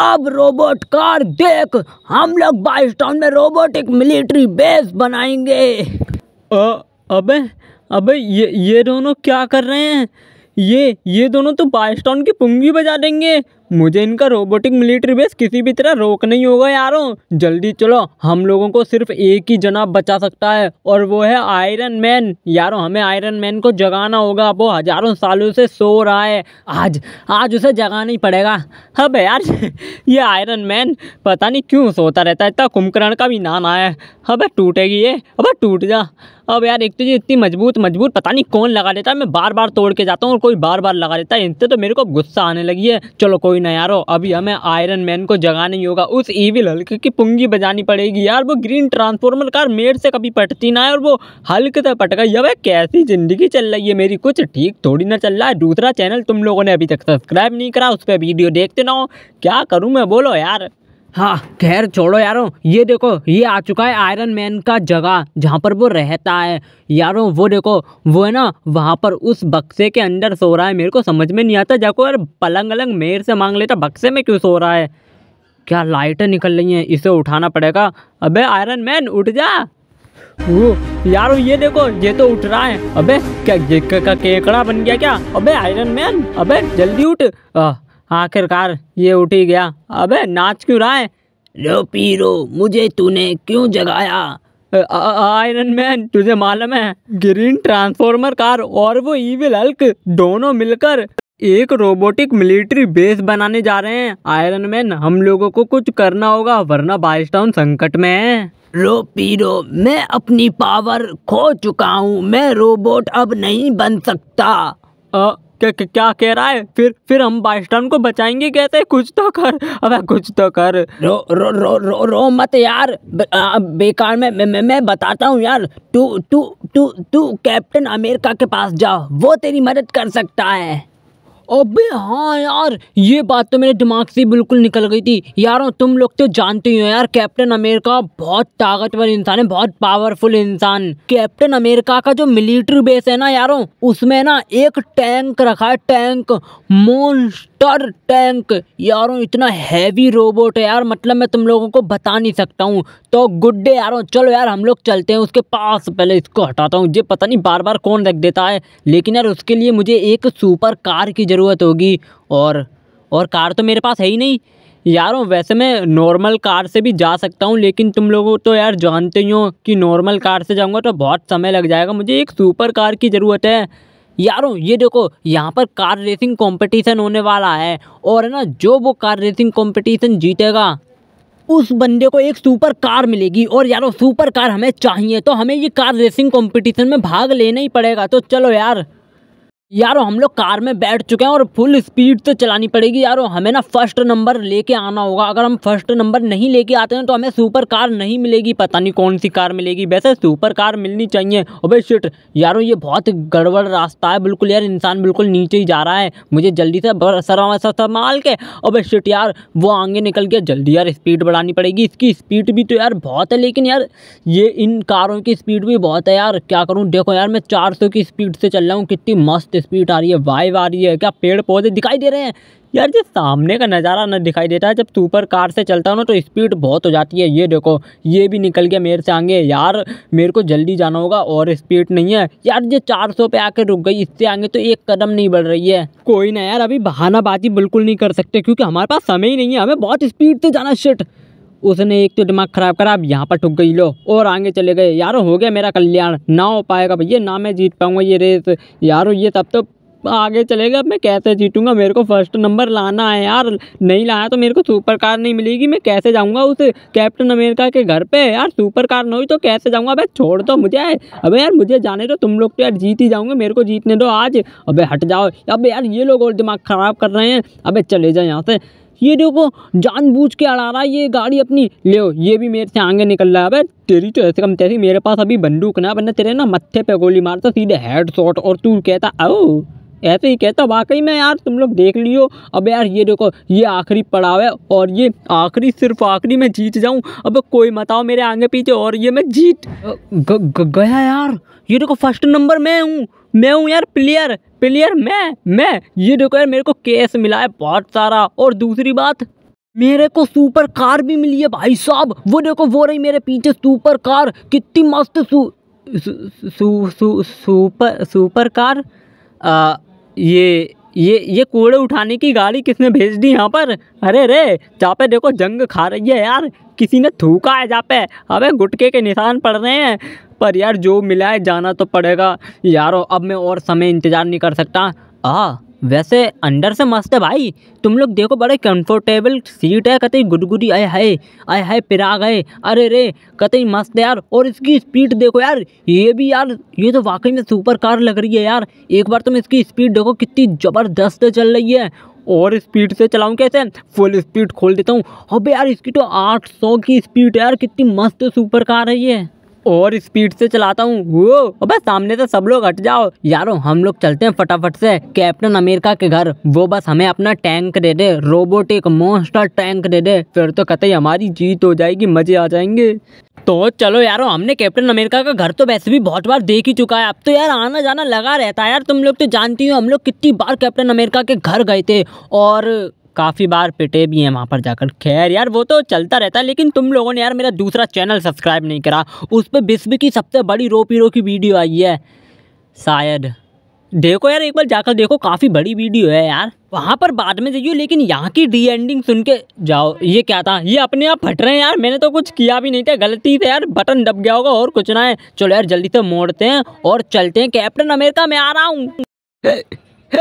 अब robot car देख हम लोग बाइस टाउन में रोबोटिक मिलिट्री बेस बनाएंगे आ, अबे अबे ये ये दोनों क्या कर रहे हैं ये ये दोनों तो बाइस टाउन की पुंगी बजा देंगे मुझे इनका रोबोटिक मिलिट्री बेस किसी भी तरह रोक नहीं होगा यारों जल्दी चलो हम लोगों को सिर्फ एक ही जनाब बचा सकता है और वो है आयरन मैन यारो हमें आयरन मैन को जगाना होगा वो हजारों सालों से सो रहा है आज आज उसे जगाना ही पड़ेगा अब यार ये आयरन मैन पता नहीं क्यों सोता रहता है इतना कुंभकर्ण का भी नाम आया है अब टूटेगी ये अब टूट जा अब यार एक तो ये इतनी मजबूत मजबूत पता नहीं कौन लगा देता है मैं बार बार तोड़ के जाता हूँ और कोई बार बार लगा देता है इनसे तो मेरे को गुस्सा आने लगी है चलो कोई कोई ना यारो अभी हमें आयरन मैन को जगाना ही होगा उस ईविल हल्क की पुंगी बजानी पड़ेगी यार वो ग्रीन ट्रांसफॉर्मर कार मेड से कभी पटती ना है और वो हल्क से पट गई अब कैसी ज़िंदगी चल रही है मेरी कुछ ठीक थोड़ी ना चल रहा है दूसरा चैनल तुम लोगों ने अभी तक सब्सक्राइब नहीं करा उस पर वीडियो देखते ना हो क्या करूँ मैं बोलो यार हाँ खैर छोड़ो यारो ये देखो ये आ चुका है आयरन मैन का जगह जहाँ पर वो रहता है यारो वो देखो वो है ना वहाँ पर उस बक्से के अंदर सो रहा है मेरे को समझ में नहीं आता जाको यार पलंग अलंग मेर से मांग लेता बक्से में क्यों सो रहा है क्या लाइटें निकल रही हैं इसे उठाना पड़ेगा अबे आयरन मैन उठ जा वो यारो ये देखो ये तो उठ रहा है अबे क्या केकड़ा बन गया क्या अबे आयरन मैन अबे जल्दी उठ आ, आखिरकार ये उठ ही गया अबे नाच क्यों रहा है रो पीरो मुझे तूने क्यों जगाया आयरन मैन तुझे मालूम है ग्रीन ट्रांसफॉर्मर कार और वो ईविल हल्क दोनों मिलकर एक रोबोटिक मिलिट्री बेस बनाने जा रहे हैं आयरन मैन हम लोगों को कुछ करना होगा वरना बाइस टाउन संकट में है रो पीरो मैं अपनी पावर खो चुका हूँ मैं रोबोट अब नहीं बन सकता आ, क्या क्या कह रहा है फिर फिर हम बाइस्टन को बचाएंगे कहते कुछ तो कर अब कुछ तो कर रो रो रो रो, रो मत यार बेकार में मैं, मैं बताता हूँ यार तू तू तू तू कैप्टन अमेरिका के पास जाओ वो तेरी मदद कर सकता है अबे हाँ यार ये बात तो मेरे दिमाग से बिल्कुल निकल गई थी यार तुम लोग तो जानते ही हो यार कैप्टन अमेरिका बहुत ताकतवर इंसान है बहुत पावरफुल इंसान कैप्टन अमेरिका का जो मिलिट्री बेस है ना यारों उसमें ना एक टैंक रखा है टैंक मोन वाटर टैंक यारों इतना हैवी रोबोट है यार मतलब मैं तुम लोगों को बता नहीं सकता हूँ तो गुड डे यारों चलो यार हम लोग चलते हैं उसके पास पहले इसको हटाता हूँ ये पता नहीं बार बार कौन रख देता है लेकिन यार उसके लिए मुझे एक सुपर कार की ज़रूरत होगी और और कार तो मेरे पास है ही नहीं यारों वैसे मैं नॉर्मल कार से भी जा सकता हूँ लेकिन तुम लोगों तो यार जानते ही हो कि नॉर्मल कार से जाऊँगा तो बहुत समय लग जाएगा मुझे एक सुपर कार की ज़रूरत है यारों ये देखो यहाँ पर कार रेसिंग कंपटीशन होने वाला है और है ना जो वो कार रेसिंग कंपटीशन जीतेगा उस बंदे को एक सुपर कार मिलेगी और यारो सुपर कार हमें चाहिए तो हमें ये कार रेसिंग कंपटीशन में भाग लेना ही पड़ेगा तो चलो यार यारो हम लोग कार में बैठ चुके हैं और फुल स्पीड से चलानी पड़ेगी यारो हमें ना फर्स्ट नंबर लेके आना होगा अगर हम फर्स्ट नंबर नहीं लेके आते हैं तो हमें सुपर कार नहीं मिलेगी पता नहीं कौन सी कार मिलेगी वैसे सुपर कार मिलनी चाहिए और oh, भाई शिट यारो ये बहुत गड़बड़ रास्ता है बिल्कुल यार इंसान बिल्कुल नीचे ही जा रहा है मुझे जल्दी से संभाल के और oh, भाई शिट यार वो आगे निकल गया जल्दी यार स्पीड बढ़ानी पड़ेगी इसकी स्पीड भी तो यार बहुत है लेकिन यार ये इन कारों की स्पीड भी बहुत है यार क्या करूँ देखो यार मैं चार की स्पीड से चल रहा हूँ कितनी मस्त स्पीड आ रही है वाइव आ रही है क्या पेड़ पौधे दिखाई दे रहे हैं यार जो सामने का नज़ारा ना दिखाई देता है जब सुपर कार से चलता हूँ ना तो स्पीड बहुत हो जाती है ये देखो ये भी निकल गया मेरे से आगे यार मेरे को जल्दी जाना होगा और स्पीड नहीं है यार जो 400 पे आके रुक गई इससे आगे तो एक कदम नहीं बढ़ रही है कोई ना यार अभी बहानाबाजी बिल्कुल नहीं कर सकते क्योंकि हमारे पास समय ही नहीं है हमें बहुत स्पीड से जाना शिट उसने एक तो दिमाग खराब करा अब यहाँ पर ठुक गई लो और आगे चले गए यारो हो गया मेरा कल्याण ना हो पाएगा भैया ना मैं जीत पाऊँगा ये रेस यारो ये तब तो आगे चलेगा मैं कैसे जीतूंगा मेरे को फर्स्ट नंबर लाना है यार नहीं लाया तो मेरे को सुपर कार नहीं मिलेगी मैं कैसे जाऊंगा उस कैप्टन अमेरिका के घर पे यार सुपर कार न हुई तो कैसे जाऊंगा अबे छोड़ दो तो मुझे अबे यार मुझे जाने दो तुम लोग तो यार जीत ही जाऊंगे मेरे को जीतने दो आज अबे हट जाओ अब यार ये लोग और दिमाग ख़राब कर रहे हैं अब चले जाओ यहाँ से ये देखो जानबूझ के अड़ा रहा है ये गाड़ी अपनी ले ये भी मेरे से आगे निकल रहा है अबे तेरी तो ऐसे कम तैसे मेरे पास अभी बंदूक ना बनना तेरे ना मत्थे पे गोली मारता सीधे हेड शॉट और तू कहता आओ ऐसे ही कहता वाकई में यार तुम लोग देख लियो अब यार ये देखो ये आखिरी पड़ाव है और ये आखिरी सिर्फ आखिरी मैं जीत जाऊँ अब कोई बताओ मेरे आगे पीछे और ये मैं जीत ग, ग, गया यार ये देखो फर्स्ट नंबर मैं हूँ मैं हूँ यार प्लेयर प्लेयर मैं मैं ये देखो यार मेरे को केस मिला है बहुत सारा और दूसरी बात मेरे को सुपर कार भी मिली है भाई साहब वो देखो वो रही मेरे पीछे सुपर कार कितनी मस्त सुपर सुपर कार आ, ये ये ये कूड़े उठाने की गाड़ी किसने भेज दी यहाँ पर अरे रे जहाँ पे देखो जंग खा रही है यार किसी ने थूका है जहाँ पे अबे गुटके के निशान पड़ रहे हैं पर यार जो मिला है जाना तो पड़ेगा यारो अब मैं और समय इंतज़ार नहीं कर सकता आ वैसे अंदर से मस्त है भाई तुम लोग देखो बड़े कंफर्टेबल सीट है कतई गुदगुदी आए हाय आए हाय पिरा गए अरे रे कतई मस्त है यार और इसकी स्पीड देखो यार ये भी यार ये तो वाकई में सुपर कार लग रही है यार एक बार तुम इसकी स्पीड देखो कितनी ज़बरदस्त चल रही है और स्पीड से चलाऊँ कैसे फुल स्पीड खोल देता हूँ अबे यार इसकी तो 800 की स्पीड है यार कितनी मस्त सुपर कार है ये और स्पीड से चलाता हूँ वो अबे सामने से सब लोग हट जाओ यारो हम लोग चलते हैं फटाफट से कैप्टन अमेरिका के घर वो बस हमें अपना टैंक दे दे रोबोटिक मोस्टर टैंक दे दे फिर तो कतई हमारी जीत हो जाएगी मजे आ जाएंगे तो चलो यारो हमने कैप्टन अमेरिका का घर तो वैसे भी बहुत बार देख ही चुका है अब तो यार आना जाना लगा रहता है यार तुम लोग तो जानती हो हम लोग कितनी बार कैप्टन अमेरिका के घर गए थे और काफ़ी बार पिटे भी हैं वहाँ पर जाकर खैर यार वो तो चलता रहता है लेकिन तुम लोगों ने यार मेरा दूसरा चैनल सब्सक्राइब नहीं करा उस पर विश्व की सबसे बड़ी रो पीरो की वीडियो आई है शायद देखो यार एक बार जाकर देखो काफ़ी बड़ी वीडियो है यार वहाँ पर बाद में जाइए लेकिन यहाँ की डी एंडिंग सुन के जाओ ये क्या था ये अपने आप फट रहे हैं यार मैंने तो कुछ किया भी नहीं था गलती से यार बटन दब गया होगा और कुछ ना है चलो यार जल्दी से मोड़ते हैं और चलते हैं कैप्टन अमेरिका में आ रहा हूँ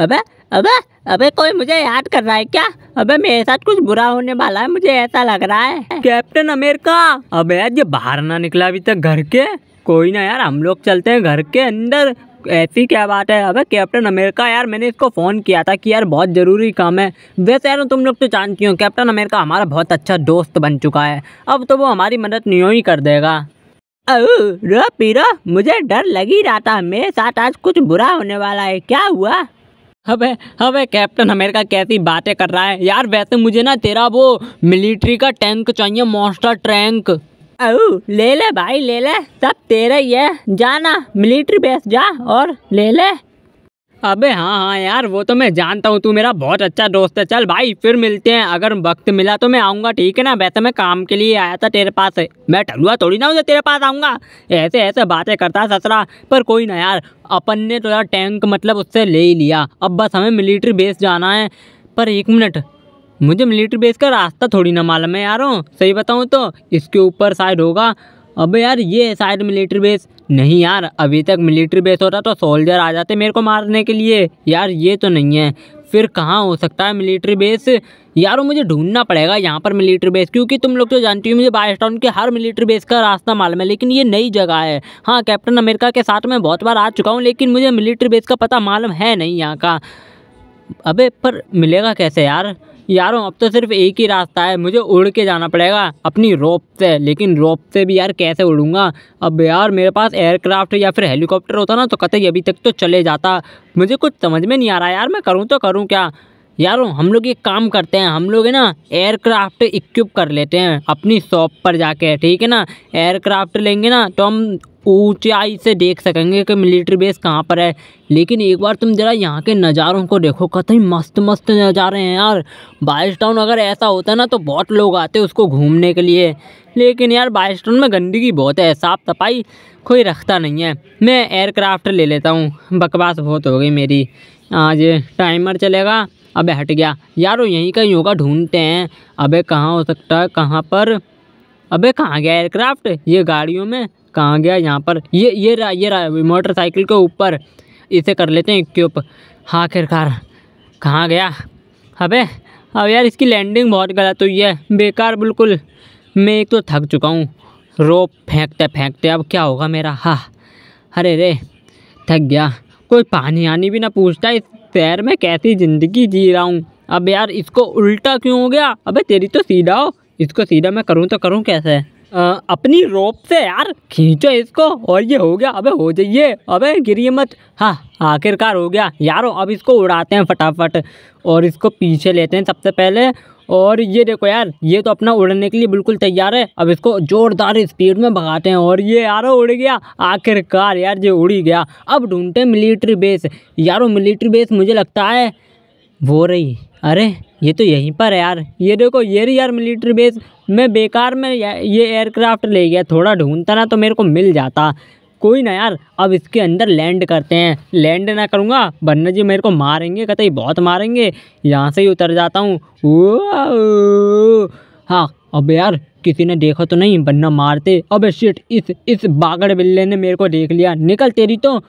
अबे अबे अबे कोई मुझे याद कर रहा है क्या अबे मेरे साथ कुछ बुरा होने वाला है मुझे ऐसा लग रहा है कैप्टन अमेरिका अबे यार ये बाहर ना निकला अभी तक घर के कोई ना यार हम लोग चलते हैं घर के अंदर ऐसी क्या बात है अबे कैप्टन अमेरिका यार मैंने इसको फ़ोन किया था कि यार बहुत ज़रूरी काम है वैसे यार तुम लोग तो जानती हो कैप्टन अमेरिका हमारा बहुत अच्छा दोस्त बन चुका है अब तो वो हमारी मदद नहीं ही कर देगा रो पीरो मुझे डर लग ही रहा था मेरे साथ आज कुछ बुरा होने वाला है क्या हुआ हबे हबे कैप्टन अमेरिका कैसी बातें कर रहा है यार वैसे मुझे ना तेरा वो मिलिट्री का टैंक चाहिए मॉन्स्टर टैंक औ ले ले भाई ले ले सब तेरा ही है जाना मिलिट्री बेस जा और ले ले अबे हाँ हाँ यार वो तो मैं जानता हूँ तू मेरा बहुत अच्छा दोस्त है चल भाई फिर मिलते हैं अगर वक्त मिला तो मैं आऊँगा ठीक है ना वैसे मैं काम के लिए आया था तेरे पास मैं टलुआ थोड़ी ना हूँ तेरे पास आऊँगा ऐसे ऐसे बातें करता है ससरा पर कोई ना यार अपन ने तो यार टैंक मतलब उससे ले ही लिया अब बस हमें मिलिट्री बेस जाना है पर एक मिनट मुझे मिलिट्री बेस का रास्ता थोड़ी ना मालूम है यार सही बताऊँ तो इसके ऊपर शायद होगा अब यार ये साइड शायद मिलिट्री बेस नहीं यार अभी तक मिलिट्री बेस होता तो सोल्जर आ जाते मेरे को मारने के लिए यार ये तो नहीं है फिर कहाँ हो सकता है मिलिट्री बेस यार मुझे ढूंढना पड़ेगा यहाँ पर मिलिट्री बेस क्योंकि तुम लोग तो जानती हो मुझे बाइस टाउन के हर मिलिट्री बेस का रास्ता मालूम है लेकिन ये नई जगह है हाँ कैप्टन अमेरिका के साथ मैं बहुत बार आ चुका हूँ लेकिन मुझे मिलिट्री बेस का पता मालूम है नहीं यहाँ का अबे पर मिलेगा कैसे यार यारों अब तो सिर्फ एक ही रास्ता है मुझे उड़ के जाना पड़ेगा अपनी रोप से लेकिन रोप से भी यार कैसे उड़ूंगा अब यार मेरे पास एयरक्राफ्ट या फिर हेलीकॉप्टर होता ना तो कतई अभी तक तो चले जाता मुझे कुछ समझ में नहीं आ रहा यार मैं करूँ तो करूँ क्या यारो हम लोग ये काम करते हैं हम लोग है ना एयरक्राफ्ट इक्विप कर लेते हैं अपनी शॉप पर जाके ठीक है ना एयरक्राफ्ट लेंगे ना तो हम ऊंचाई से देख सकेंगे कि मिलिट्री बेस कहाँ पर है लेकिन एक बार तुम ज़रा यहाँ के नज़ारों को देखो कतई मस्त मस्त नज़ारे हैं यार बारिश टाउन अगर ऐसा होता ना तो बहुत लोग आते उसको घूमने के लिए लेकिन यार बारिश टाउन में गंदगी बहुत है साफ़ सफाई कोई रखता नहीं है मैं एयरक्राफ्ट ले लेता हूँ बकवास बहुत हो गई मेरी आज टाइमर चलेगा अबे हट गया यार वो यहीं का योगा ढूंढते हैं अबे कहाँ हो सकता है कहाँ पर अबे कहाँ गया एयरक्राफ्ट ये गाड़ियों में कहाँ गया यहाँ पर ये ये रहा ये रहा मोटरसाइकिल के ऊपर इसे कर लेते हैं क्यों पर हाँ आखिरकार कहाँ गया अबे अब यार इसकी लैंडिंग बहुत गलत हुई है बेकार बिल्कुल मैं एक तो थक चुका हूँ रोप फेंकते फेंकते अब क्या होगा मेरा हाँ अरे रे थक गया कोई पानी आनी भी ना पूछता इस शहर में कैसी ज़िंदगी जी रहा हूँ अब यार इसको उल्टा क्यों हो गया अबे तेरी तो सीधा हो इसको सीधा मैं करूँ तो करूँ कैसे आ, अपनी रोप से यार खींचो इसको और ये हो गया अबे हो जाइए अबे गिरिए मत हाँ आखिरकार हो गया यारो अब इसको उड़ाते हैं फटाफट और इसको पीछे लेते हैं सबसे पहले और ये देखो यार ये तो अपना उड़ने के लिए बिल्कुल तैयार है अब इसको जोरदार स्पीड में भगाते हैं और ये यारो उड़ गया आखिरकार यार ये उड़ी गया अब ढूंढते हैं मिलिट्री बेस यारो मिलिट्री बेस मुझे लगता है वो रही अरे ये तो यहीं पर है यार ये देखो ये रही यार मिलिट्री बेस मैं बेकार में ये एयरक्राफ्ट ले गया थोड़ा ढूंढता ना तो मेरे को मिल जाता कोई ना यार अब इसके अंदर लैंड करते हैं लैंड ना करूँगा बन्ना जी मेरे को मारेंगे कतई बहुत मारेंगे यहाँ से ही उतर जाता हूँ हाँ अब यार किसी ने देखा तो नहीं बन्ना मारते अब शिट इस इस बागड़ बिल्ले ने मेरे को देख लिया निकल तेरी तो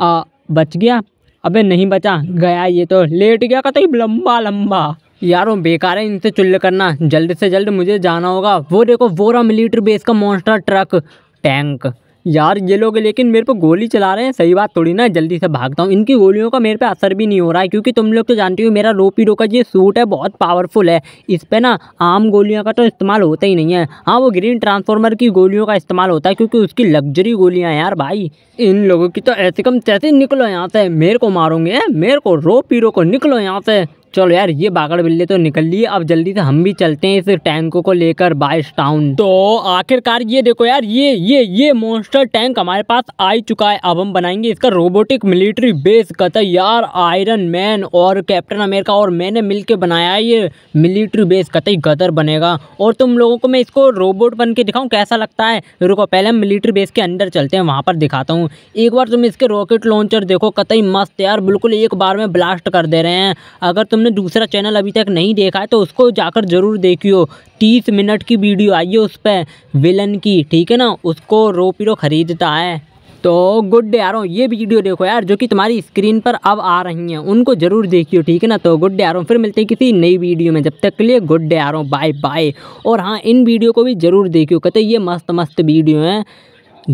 आ, बच गया अबे नहीं बचा गया ये तो लेट गया कतई लंबा लंबा यार वो बेकार है इनसे चुल्ल करना जल्द से जल्द मुझे जाना होगा वो देखो वोरा मिलीटर बेस का मॉन्स्टर ट्रक टैंक यार ये लोग लेकिन मेरे पर गोली चला रहे हैं सही बात थोड़ी ना जल्दी से भागता हूँ इनकी गोलियों का मेरे पे असर भी नहीं हो रहा है क्योंकि तुम लोग तो जानते हो मेरा रो पीरो का ये सूट है बहुत पावरफुल है इस पर ना आम गोलियों का तो इस्तेमाल होता ही नहीं है हाँ वो ग्रीन ट्रांसफॉर्मर की गोलियों का इस्तेमाल होता है क्योंकि उसकी लग्जरी गोलियाँ यार भाई इन लोगों की तो ऐसे कम तैसे निकलो यहाँ से मेरे को मारोगे मेरे को रो पीरो को निकलो यहाँ से चलो यार ये बागड़ बिल्ले तो निकल लिए अब जल्दी से हम भी चलते हैं इस टैंक को लेकर बाइस टाउन तो आखिरकार ये देखो यार ये ये ये मोस्टर टैंक हमारे पास आ ही चुका है अब हम बनाएंगे इसका रोबोटिक मिलिट्री बेस कत यार आयरन मैन और कैप्टन अमेरिका और मैंने मिल के बनाया ये मिलिट्री बेस कतई गदर बनेगा और तुम लोगों को मैं इसको रोबोट बन के दिखाऊँ कैसा लगता है रुको पहले हम मिलिट्री बेस के अंदर चलते हैं वहाँ पर दिखाता हूँ एक बार तुम इसके रॉकेट लॉन्चर देखो कतई मस्त यार बिल्कुल एक बार में ब्लास्ट कर दे रहे हैं अगर तुमने आपने दूसरा चैनल अभी तक नहीं देखा है तो उसको जाकर ज़रूर देखियो तीस मिनट की वीडियो आई है उस पर विलन की ठीक है ना उसको रो ख़रीदता है तो गुड डे आरो ये वीडियो देखो यार जो कि तुम्हारी स्क्रीन पर अब आ रही हैं उनको ज़रूर देखियो ठीक है ना तो गुड डे आरो फिर मिलते हैं किसी नई वीडियो में जब तक के लिए गुड डे आरो बाय बाय और हाँ इन वीडियो को भी ज़रूर देखियो कहते ये मस्त मस्त वीडियो हैं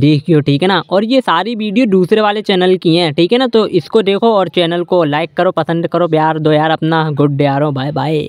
देखियो ठीक है ना और ये सारी वीडियो दूसरे वाले चैनल की हैं ठीक है ना तो इसको देखो और चैनल को लाइक करो पसंद करो प्यार दो यार अपना गुड डे यारो बाय बाय